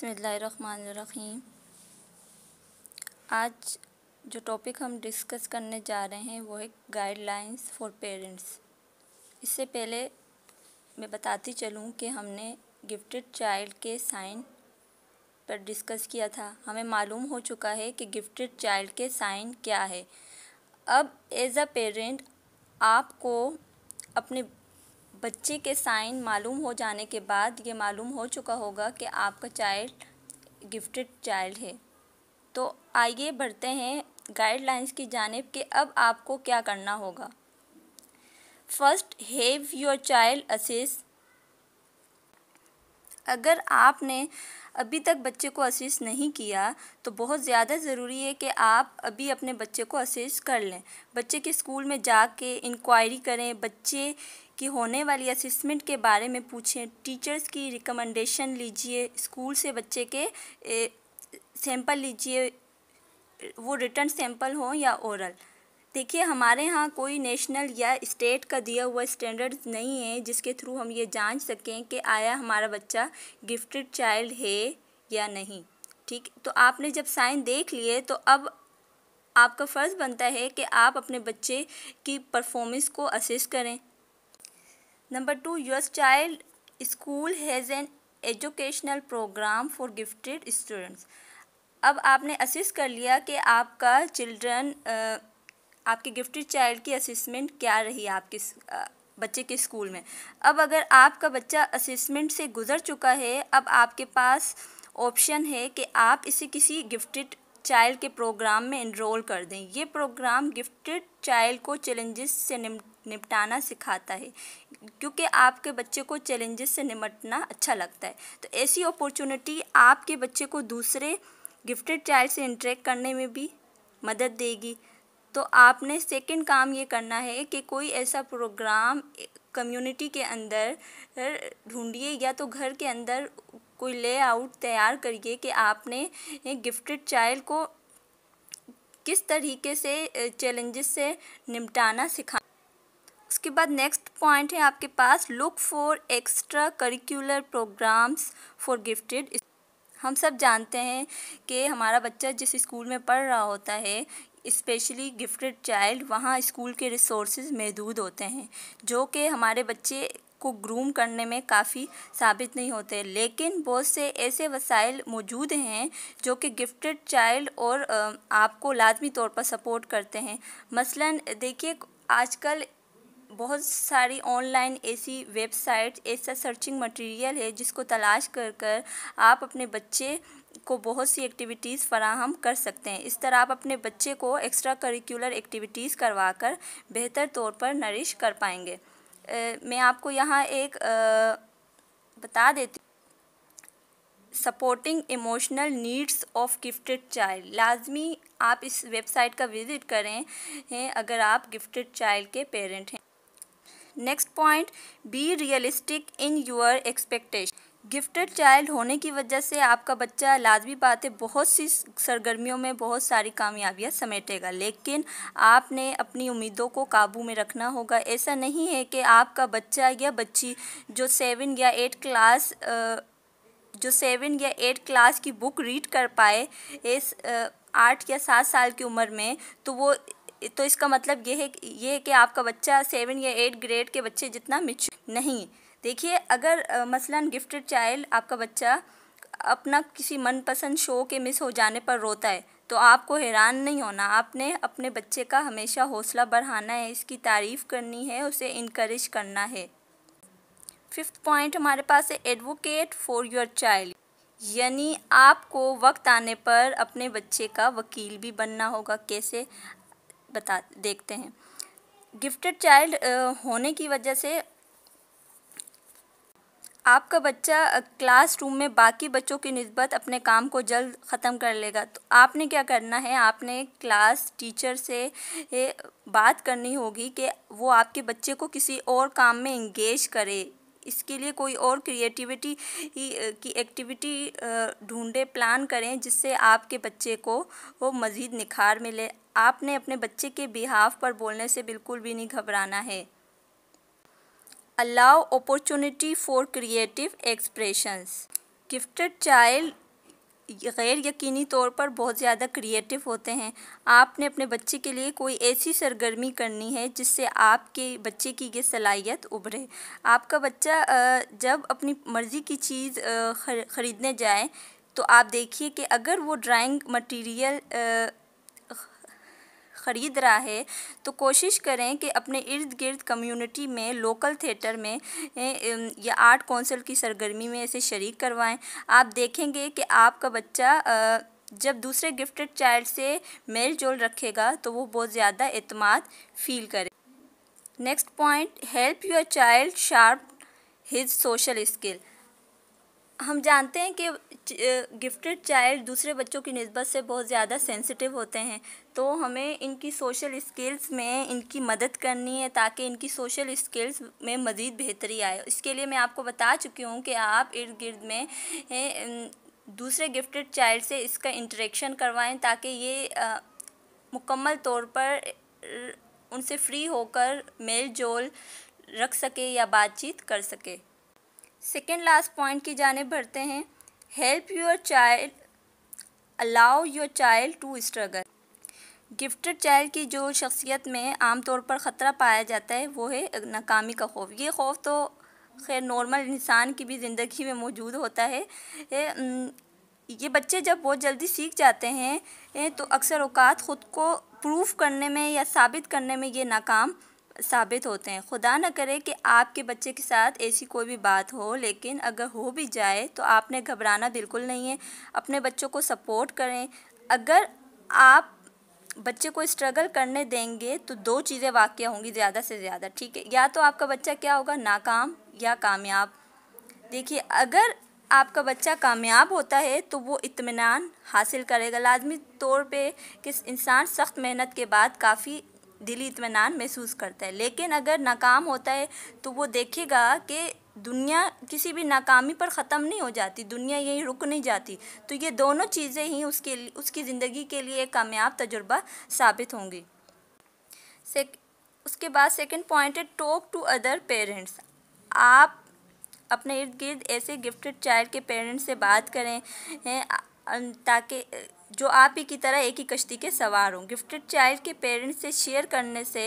बसमीम आज जो टॉपिक हम डिस्कस करने जा रहे हैं वो है गाइडलाइंस फॉर पेरेंट्स इससे पहले मैं बताती चलूँ कि हमने गिफ्टेड चाइल्ड के साइन पर डिस्कस किया था हमें मालूम हो चुका है कि गिफ्टेड चाइल्ड के साइन क्या है अब एज़ अ पेरेंट आपको अपने बच्चे के साइन मालूम हो जाने के बाद ये मालूम हो चुका होगा कि आपका चाइल्ड गिफ्टेड चाइल्ड है तो आइए बढ़ते हैं गाइडलाइंस की जानब कि अब आपको क्या करना होगा first have your child assess अगर आपने अभी तक बच्चे को असिस नहीं किया तो बहुत ज़्यादा ज़रूरी है कि आप अभी अपने बच्चे को असिस कर लें बच्चे के स्कूल में जा के इंक्वायरी करें बच्चे की होने वाली असेसमेंट के बारे में पूछें टीचर्स की रिकमेंडेशन लीजिए स्कूल से बच्चे के सैंपल लीजिए वो रिटर्न सैंपल हो या ओरल देखिए हमारे यहाँ कोई नेशनल या स्टेट का दिया हुआ स्टैंडर्ड नहीं है जिसके थ्रू हम ये जांच सकें कि आया हमारा बच्चा गिफ्टेड चाइल्ड है या नहीं ठीक तो आपने जब साइन देख लिए तो अब आपका फ़र्ज़ बनता है कि आप अपने बच्चे की परफॉर्मेंस को असिस्ट करें number two your child school has an educational program for gifted students अब आपने असिस्ट कर लिया कि आपका चिल्ड्रन आपके गिफ्टेड चाइल्ड की असिस्मेंट क्या रही आपके बच्चे के स्कूल में अब अगर आपका बच्चा असिस्मेंट से गुज़र चुका है अब आपके पास ऑप्शन है कि आप इसे किसी गिफ्टेड चाइल्ड के प्रोग्राम में इनरोल कर दें ये प्रोग्राम गिफ्टेड चाइल्ड को चैलेंजेस से निम निपटाना सिखाता है क्योंकि आपके बच्चे को चैलेंजेस से निपटना अच्छा लगता है तो ऐसी अपॉर्चुनिटी आपके बच्चे को दूसरे गिफ्टेड चाइल्ड से इंटरेक्ट करने में भी मदद देगी तो आपने सेकंड काम ये करना है कि कोई ऐसा प्रोग्राम कम्युनिटी के अंदर ढूंढिए या तो घर के अंदर कोई लेआउट तैयार करिए कि आपने गिफ्टेड चाइल्ड को किस तरीके से चैलेंजेस से निपटाना सिखा उसके बाद नेक्स्ट पॉइंट है आपके पास look for extra curricular programs for gifted हम सब जानते हैं कि हमारा बच्चा जिस स्कूल में पढ़ रहा होता है इस्पेशली गिफ्टेड चाइल्ड वहाँ स्कूल के रिसोर्स महदूद होते हैं जो कि हमारे बच्चे को ग्रूम करने में काफ़ी साबित नहीं होते लेकिन बहुत से ऐसे वसाइल मौजूद हैं जो कि गिफ्टेड चाइल्ड और आपको लाजमी तौर पर सपोर्ट करते हैं मसलन देखिए आजकल बहुत सारी ऑनलाइन ऐसी वेबसाइट ऐसा सर्चिंग मटेरियल है जिसको तलाश कर कर आप अपने बच्चे को बहुत सी एक्टिविटीज़ फराहम कर सकते हैं इस तरह आप अपने बच्चे को एक्स्ट्रा करिकुलर एक्टिविटीज़ करवा कर बेहतर तौर पर नरिश कर पाएंगे ए, मैं आपको यहाँ एक आ, बता देती supporting emotional needs of gifted child लाजमी आप इस वेबसाइट का विज़िट करें हैं अगर आप गिफ्टेड चाइल्ड के पेरेंट हैं next point be realistic in your expectation gifted child होने की वजह से आपका बच्चा लाजमी बात है बहुत सी सरगर्मियों में बहुत सारी कामयाबियां समेटेगा लेकिन आपने अपनी उम्मीदों को काबू में रखना होगा ऐसा नहीं है कि आपका बच्चा या बच्ची जो सेवन या एट क्लास जो सेवन या एट क्लास की बुक रीड कर पाए इस आठ या सात साल की उम्र में तो वो तो इसका मतलब ये है ये है कि आपका बच्चा सेवन या एट ग्रेड के बच्चे जितना मिच नहीं देखिए अगर मसलन गिफ्टेड चाइल्ड आपका बच्चा अपना किसी मनपसंद शो के मिस हो जाने पर रोता है तो आपको हैरान नहीं होना आपने अपने बच्चे का हमेशा हौसला बढ़ाना है इसकी तारीफ़ करनी है उसे इनक्रेज करना है फिफ्थ पॉइंट हमारे पास है एडवोकेट फॉर योर चाइल्ड यानी आपको वक्त आने पर अपने बच्चे का वकील भी बनना होगा कैसे बता देखते हैं गिफ्टेड चाइल्ड होने की वजह से आपका बच्चा क्लासरूम में बाकी बच्चों की नस्बत अपने काम को जल्द ख़त्म कर लेगा तो आपने क्या करना है आपने क्लास टीचर से बात करनी होगी कि वो आपके बच्चे को किसी और काम में इंगेज करे इसके लिए कोई और क्रिएटिविटी की एक्टिविटी ढूंढे प्लान करें जिससे आपके बच्चे को वो मज़ीद निखार मिले आपने अपने बच्चे के बिहाफ पर बोलने से बिल्कुल भी नहीं घबराना है allow opportunity for creative expressions gifted child गैर यकीनी तौर पर बहुत ज़्यादा क्रिएटिव होते हैं आपने अपने बच्चे के लिए कोई ऐसी सरगर्मी करनी है जिससे आपके बच्चे की ये सलाहियत उभरे आपका बच्चा जब अपनी मर्ज़ी की चीज़ ख़रीदने जाए तो आप देखिए कि अगर वो ड्राइंग मटेरियल ख़रीद रहा है तो कोशिश करें कि अपने इर्द गिर्द कम्युनिटी में लोकल थिएटर में या आर्ट कौंसिल की सरगर्मी में इसे शरीक करवाएं आप देखेंगे कि आपका बच्चा जब दूसरे गिफ्टेड चाइल्ड से मेल जोल रखेगा तो वो बहुत ज़्यादा अतमाद फील करे next point help your child sharp his social skill हम जानते हैं कि गिफ्टेड चाइल्ड दूसरे बच्चों की नस्बत से बहुत ज़्यादा सेंसिटिव होते हैं तो हमें इनकी सोशल स्किल्स में इनकी मदद करनी है ताकि इनकी सोशल स्किल्स में मज़ीद बेहतरी आए इसके लिए मैं आपको बता चुकी हूँ कि आप इर्द गिर्द में दूसरे गिफ्टेड चाइल्ड से इसका इंटरेक्शन करवाएं ताकि ये मुकम्मल तौर पर उनसे फ्री होकर मेल जोल रख सके या बातचीत कर सके सेकेंड लास्ट पॉइंट की जाने भरते हैं help your child allow your child to struggle gifted child की जो शख्सियत में आमतौर पर ख़तरा पाया जाता है वो है नाकामी का खौफ ये खौफ तो खैर नॉर्मल इंसान की भी ज़िंदगी में मौजूद होता है ये बच्चे जब बहुत जल्दी सीख जाते हैं तो अक्सर अवकात ख़ुद को प्रूफ करने में या साबित करने में ये नाकाम साबित होते हैं खुदा ना करे कि आपके बच्चे के साथ ऐसी कोई भी बात हो लेकिन अगर हो भी जाए तो आपने घबराना बिल्कुल नहीं है अपने बच्चों को सपोर्ट करें अगर आप बच्चे को स्ट्रगल करने देंगे तो दो चीज़ें वाक्य होंगी ज़्यादा से ज़्यादा ठीक है या तो आपका बच्चा क्या होगा नाकाम या कामयाब देखिए अगर आपका बच्चा कामयाब होता है तो वो इत्मीनान हासिल करेगा लाजमी तौर पे किस इंसान सख्त मेहनत के बाद काफ़ी दिली इतमान महसूस करता है लेकिन अगर नाकाम होता है तो वो देखेगा कि दुनिया किसी भी नाकामी पर ख़त्म नहीं हो जाती दुनिया यहीं रुक नहीं जाती तो ये दोनों चीज़ें ही उसके उसकी ज़िंदगी के लिए एक कामयाब तजुर्बा साबित होंगी से उसके बाद सेकंड पॉइंट है टॉक टू अदर पेरेंट्स आप अपने इर्द गिर्द ऐसे गिफ्टेड चाइल्ड के पेरेंट्स से बात करें हैं ताकि जो आप ही की तरह एक ही कश्ती के सवार हों गिफ्टेड चाइल्ड के पेरेंट्स से शेयर करने से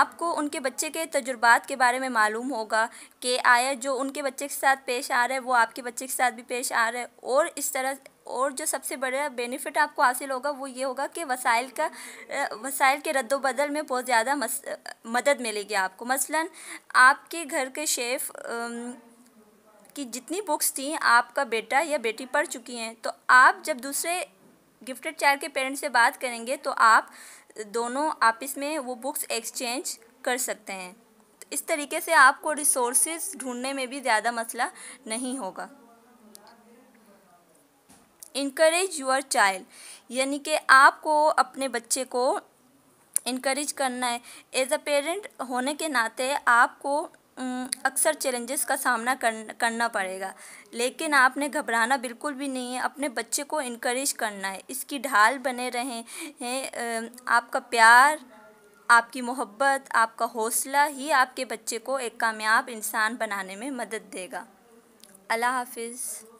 आपको उनके बच्चे के तजुर्बात के बारे में मालूम होगा कि आया जो उनके बच्चे के साथ पेश आ रहा है वो आपके बच्चे के साथ भी पेश आ रहा है और इस तरह और जो सबसे बड़ा बेनिफिट आपको हासिल होगा वो ये होगा कि वसाइल का वसाइल के रद्द बदल में बहुत ज़्यादा मदद मिलेगी आपको मसलन आपके घर के शेफ़ की जितनी बुक्स थी आपका बेटा या बेटी पढ़ चुकी हैं तो आप जब दूसरे गिफ्टेड चाइल्ड के पेरेंट्स से बात करेंगे तो आप दोनों आपस में वो बुक्स एक्सचेंज कर सकते हैं तो इस तरीके से आपको रिसोर्सेज ढूंढने में भी ज़्यादा मसला नहीं होगा इनक्रेज योर चाइल्ड यानी कि आपको अपने बच्चे को इनक्रेज करना है एज अ पेरेंट होने के नाते आपको अक्सर चैलेंजेस का सामना कर, करना पड़ेगा लेकिन आपने घबराना बिल्कुल भी नहीं है अपने बच्चे को इनक्रेज करना है इसकी ढाल बने रहें हैं आपका प्यार आपकी मोहब्बत आपका हौसला ही आपके बच्चे को एक कामयाब इंसान बनाने में मदद देगा अल्लाह हाफिज़